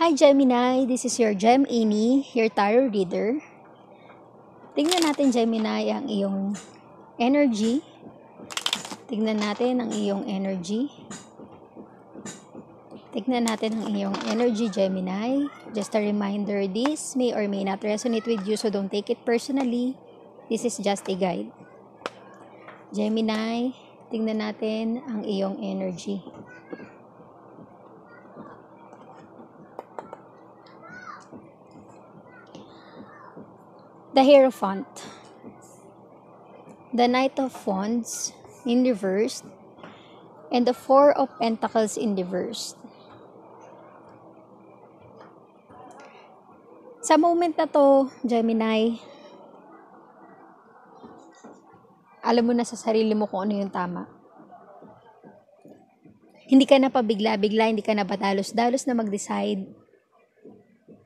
Hi Gemini, this is your Gem Amy, your tarot reader. Tingnan natin Gemini ang iyong energy. Tingnan natin ang iyong energy. Tingnan natin ang iyong energy Gemini. Just a reminder, this may or may not resonate with you so don't take it personally. This is just a guide. Gemini, tingnan natin ang iyong energy. The Hierophant The Knight of Wands in reverse and the Four of Pentacles in reverse. Sa moment na to, Gemini, alam mo na sa sarili mo kung ano yung tama. Hindi ka na pabigla-bigla, hindi ka na batalos dalos na mag-decide.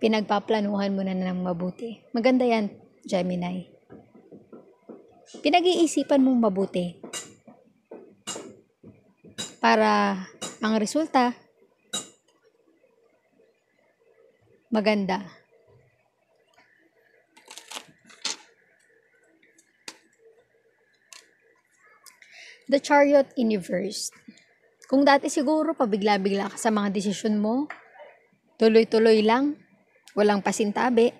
Pinagpaplanuhan mo na ng mabuti. Maganda yan. Gemini. Pinag-iisipan mong mabuti para ang resulta maganda. The Chariot Universe. Kung dati siguro pabigla-bigla ka sa mga desisyon mo, tuloy-tuloy lang, walang pasintabi,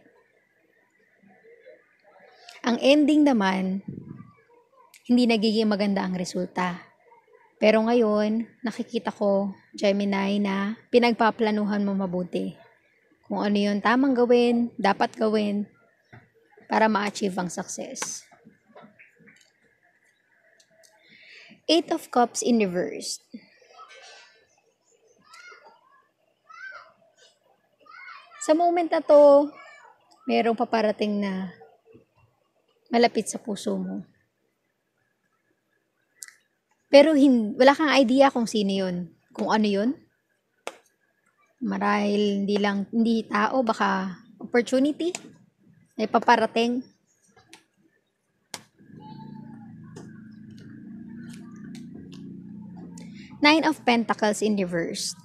ang ending naman, hindi nagiging maganda ang resulta. Pero ngayon, nakikita ko, Gemini, na pinagpaplanuhan mo mabuti. Kung ano yung tamang gawin, dapat gawin, para ma-achieve ang success. Eight of Cups in reverse. Sa moment na to, mayroong paparating na malapit sa puso mo. Pero hin- wala kang idea kung sino yun, kung ano yun. Marahil hindi lang, hindi tao, baka opportunity ay paparating. Nine of Pentacles in reverse.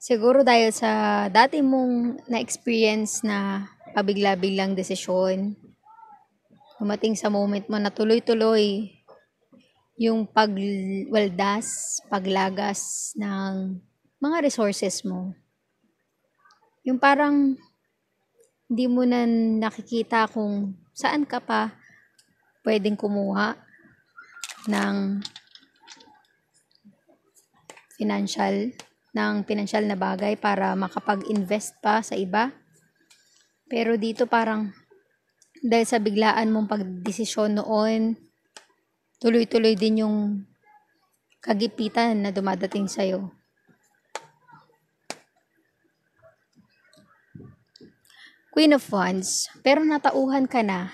Siguro dahil sa dati mong na-experience na pabigla-biglang desisyon, umating sa moment mo na tuloy-tuloy yung pagwaldas, paglagas ng mga resources mo. Yung parang hindi mo na nakikita kung saan ka pa pwedeng kumuha ng financial ng pinansyal na bagay para makapag-invest pa sa iba. Pero dito parang dahil sa biglaan mong pagdesisyon noon, tuloy-tuloy din yung kagipitan na dumadating sa iyo. Queen of Wands, pero natauhan ka na.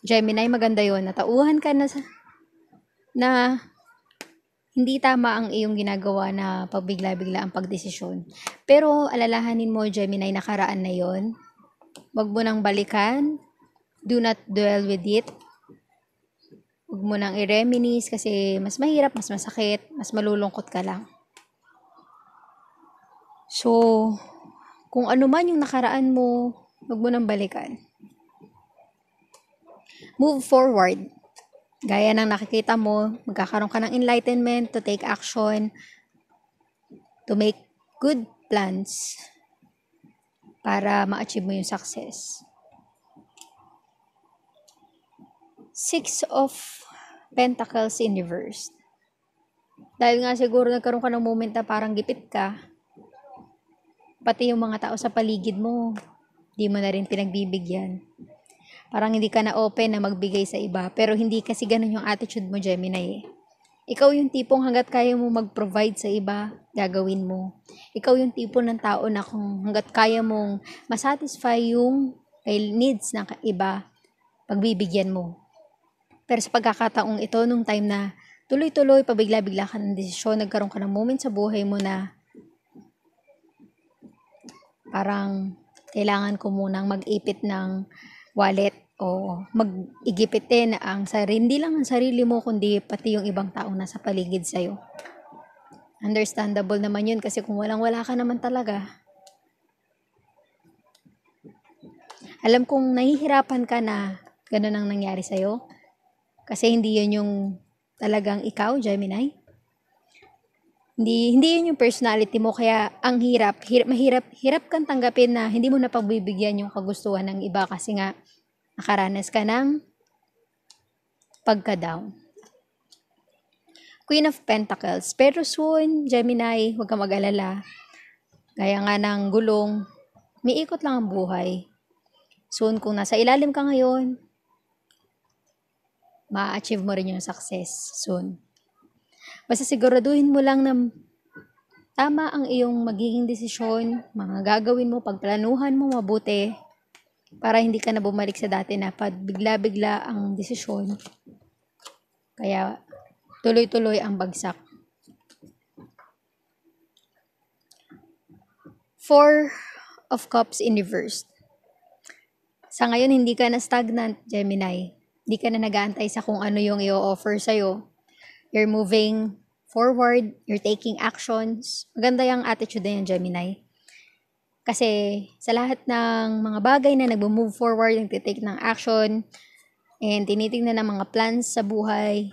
Gemini, maganda yon Natauhan ka na sa, na hindi tama ang iyong ginagawa na pagbigla-bigla ang pagdesisyon. Pero alalahanin mo, Gemini, nakaraan na yon. Huwag mo nang balikan. Do not dwell with it. Huwag mo nang i-reminis kasi mas mahirap, mas masakit, mas malulungkot ka lang. So, kung ano man yung nakaraan mo, huwag mo nang balikan. Move forward Gaya ng nakikita mo, magkakaroon ka ng enlightenment to take action, to make good plans para ma-achieve mo yung success. Six of Pentacles in reverse. Dahil nga siguro nagkaroon ka ng moment na parang gipit ka, pati yung mga tao sa paligid mo, di mo na rin pinagbibigyan. Parang hindi ka na open na magbigay sa iba. Pero hindi kasi ganun yung attitude mo, Gemini eh. Ikaw yung tipong hanggat kaya mo mag-provide sa iba, gagawin mo. Ikaw yung tipo ng tao na kung hanggat kaya mong masatisfy yung eh, needs ng iba, pagbibigyan mo. Pero sa pagkakataong ito, nung time na tuloy-tuloy, pabigla-bigla ka ng desisyon, nagkaroon ka ng moment sa buhay mo na parang kailangan ko munang mag-ipit ng wallet o mag-igipitin ang sarili, hindi lang ang sarili mo, kundi pati yung ibang tao na sa paligid sa'yo. Understandable naman yun kasi kung walang-wala ka naman talaga. Alam kong nahihirapan ka na ganun ang nangyari sa'yo. Kasi hindi yun yung talagang ikaw, Gemini. Hindi, hindi yun yung personality mo, kaya ang hirap, hirap, mahirap, hirap kang tanggapin na hindi mo na pagbibigyan yung kagustuhan ng iba kasi nga nakaranas ka ng pagka-down. Queen of Pentacles. Pero soon, Gemini, huwag kang mag-alala. Gaya nga ng gulong, miikot lang ang buhay. Soon, kung nasa ilalim ka ngayon, ma-achieve mo rin yung success soon. Basta siguraduhin mo lang na tama ang iyong magiging desisyon, mga gagawin mo, pagplanuhan mo mabuti para hindi ka na bumalik sa dati na pagbigla-bigla ang desisyon. Kaya tuloy-tuloy ang bagsak. Four of Cups in reverse. Sa ngayon, hindi ka na stagnant, Gemini. Hindi ka na nag-aantay sa kung ano yung i-offer sa'yo. You're moving forward, you're taking actions. Maganda yung attitude na Gemini. Kasi sa lahat ng mga bagay na nag-move forward, nagtitake ng action, and tinitingnan ng mga plans sa buhay,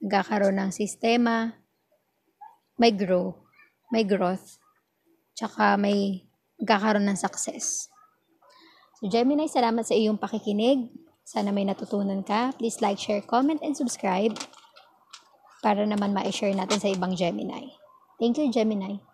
nagkakaroon ng sistema, may grow, may growth, tsaka may magkakaroon ng success. So Gemini, salamat sa iyong pakikinig. Sana may natutunan ka. Please like, share, comment, and subscribe para naman ma-share natin sa ibang Gemini. Thank you, Gemini.